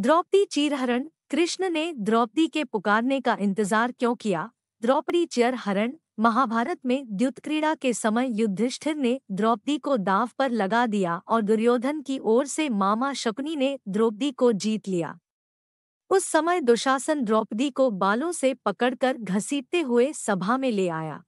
द्रौपदी चीरहरण कृष्ण ने द्रौपदी के पुकारने का इंतजार क्यों किया द्रौपदी चीरहरण महाभारत में द्युतक्रीड़ा के समय युद्धिष्ठिर ने द्रौपदी को दाव पर लगा दिया और दुर्योधन की ओर से मामा शकुनी ने द्रौपदी को जीत लिया उस समय दुशासन द्रौपदी को बालों से पकड़कर घसीटते हुए सभा में ले आया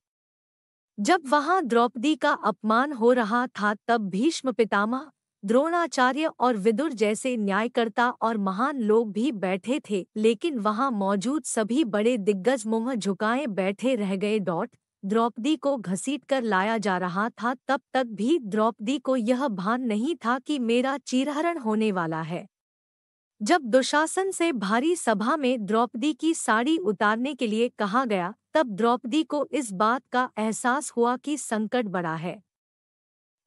जब वहां द्रौपदी का अपमान हो रहा था तब भीष्म पितामह द्रोणाचार्य और विदुर जैसे न्यायकर्ता और महान लोग भी बैठे थे लेकिन वहां मौजूद सभी बड़े दिग्गज मुंह झुकाए बैठे रह गए डॉट द्रौपदी को घसीट कर लाया जा रहा था तब तक भी द्रौपदी को यह भान नहीं था कि मेरा चिरहरण होने वाला है जब दुशासन से भारी सभा में द्रौपदी की साड़ी उतारने के लिए कहा गया तब द्रौपदी को इस बात का एहसास हुआ कि संकट बड़ा है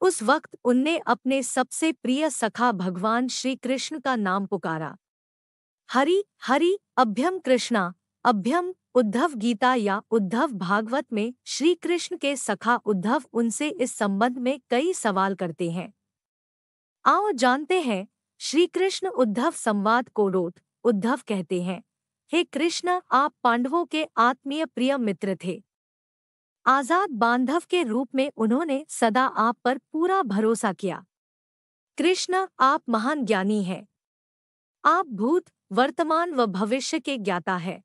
उस वक्त उनने अपने सबसे प्रिय सखा भगवान श्री कृष्ण का नाम पुकारा हरि हरि अभ्यम कृष्णा अभ्यम उद्धव गीता या उद्धव भागवत में श्री कृष्ण के सखा उद्धव उनसे इस संबंध में कई सवाल करते हैं आओ जानते हैं श्री कृष्ण उद्धव संवाद को रोट उद्धव कहते हैं हे कृष्ण आप पांडवों के आत्मीय प्रिय मित्र थे आजाद बांधव के रूप में उन्होंने सदा आप पर पूरा भरोसा किया कृष्ण आप महान ज्ञानी हैं आप भूत वर्तमान व भविष्य के ज्ञाता है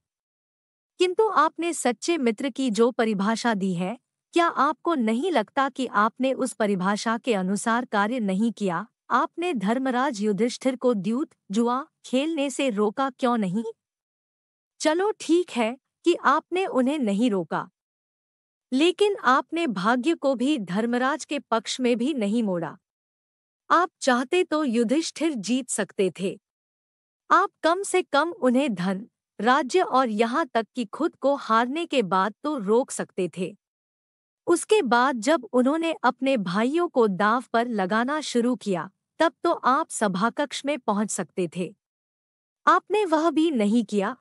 किंतु आपने सच्चे मित्र की जो परिभाषा दी है क्या आपको नहीं लगता कि आपने उस परिभाषा के अनुसार कार्य नहीं किया आपने धर्मराज युधिष्ठिर को द्यूत जुआ खेलने से रोका क्यों नहीं चलो ठीक है कि आपने उन्हें नहीं रोका लेकिन आपने भाग्य को भी धर्मराज के पक्ष में भी नहीं मोड़ा आप चाहते तो युधिष्ठिर जीत सकते थे आप कम से कम उन्हें धन राज्य और यहाँ तक कि खुद को हारने के बाद तो रोक सकते थे उसके बाद जब उन्होंने अपने भाइयों को दाव पर लगाना शुरू किया तब तो आप सभाकक्ष में पहुंच सकते थे आपने वह भी नहीं किया